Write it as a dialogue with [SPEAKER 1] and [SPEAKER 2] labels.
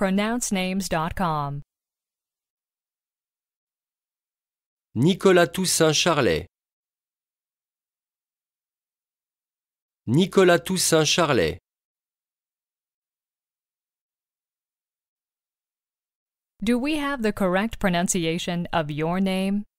[SPEAKER 1] pronouncenames.com.
[SPEAKER 2] Nicolas Toussaint Charlet. Nicolas Toussaint Charlet.
[SPEAKER 1] Do we have the correct pronunciation of your name?